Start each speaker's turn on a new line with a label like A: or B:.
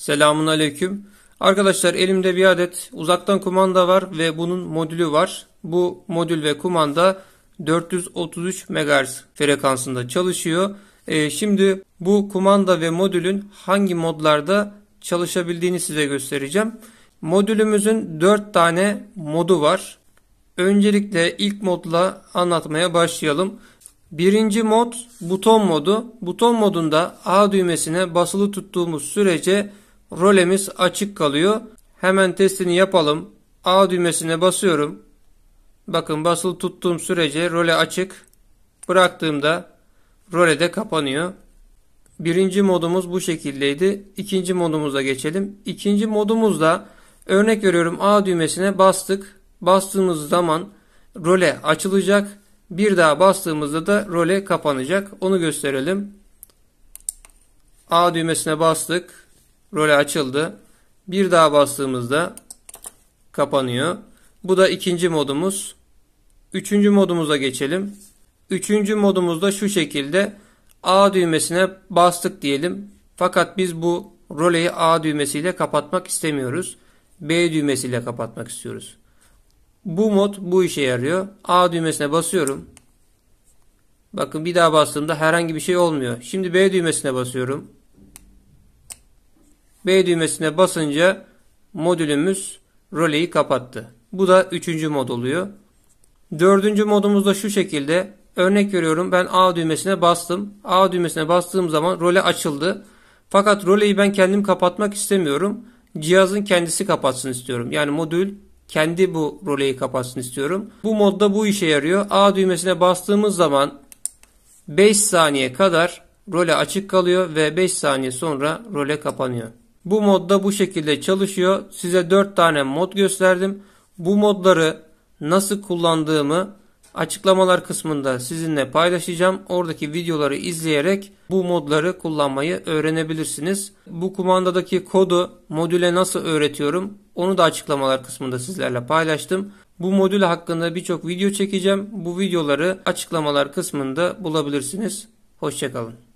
A: Selamun aleyküm. Arkadaşlar elimde bir adet uzaktan kumanda var ve bunun modülü var. Bu modül ve kumanda 433 MHz frekansında çalışıyor. Ee, şimdi bu kumanda ve modülün hangi modlarda çalışabildiğini size göstereceğim. Modülümüzün 4 tane modu var. Öncelikle ilk modla anlatmaya başlayalım. Birinci mod buton modu. Buton modunda A düğmesine basılı tuttuğumuz sürece rolemiz açık kalıyor. Hemen testini yapalım. A düğmesine basıyorum. Bakın basılı tuttuğum sürece role açık. Bıraktığımda role de kapanıyor. Birinci modumuz bu şekildeydi. İkinci modumuza geçelim. İkinci modumuzda örnek veriyorum A düğmesine bastık. Bastığımız zaman role açılacak. Bir daha bastığımızda da role kapanacak. Onu gösterelim. A düğmesine bastık role açıldı. Bir daha bastığımızda kapanıyor. Bu da ikinci modumuz. Üçüncü modumuza geçelim. Üçüncü modumuzda şu şekilde A düğmesine bastık diyelim. Fakat biz bu roleyi A düğmesiyle kapatmak istemiyoruz. B düğmesiyle kapatmak istiyoruz. Bu mod bu işe yarıyor. A düğmesine basıyorum. Bakın bir daha bastığımda herhangi bir şey olmuyor. Şimdi B düğmesine basıyorum. B düğmesine basınca modülümüz röleyi kapattı. Bu da üçüncü mod oluyor. Dördüncü modumuz da şu şekilde. Örnek veriyorum ben A düğmesine bastım. A düğmesine bastığım zaman role açıldı. Fakat roleyi ben kendim kapatmak istemiyorum. Cihazın kendisi kapatsın istiyorum. Yani modül kendi bu roleyi kapatsın istiyorum. Bu modda bu işe yarıyor. A düğmesine bastığımız zaman 5 saniye kadar role açık kalıyor ve 5 saniye sonra role kapanıyor. Bu modda bu şekilde çalışıyor. Size 4 tane mod gösterdim. Bu modları nasıl kullandığımı açıklamalar kısmında sizinle paylaşacağım. Oradaki videoları izleyerek bu modları kullanmayı öğrenebilirsiniz. Bu kumandadaki kodu modüle nasıl öğretiyorum onu da açıklamalar kısmında sizlerle paylaştım. Bu modül hakkında birçok video çekeceğim. Bu videoları açıklamalar kısmında bulabilirsiniz. Hoşçakalın.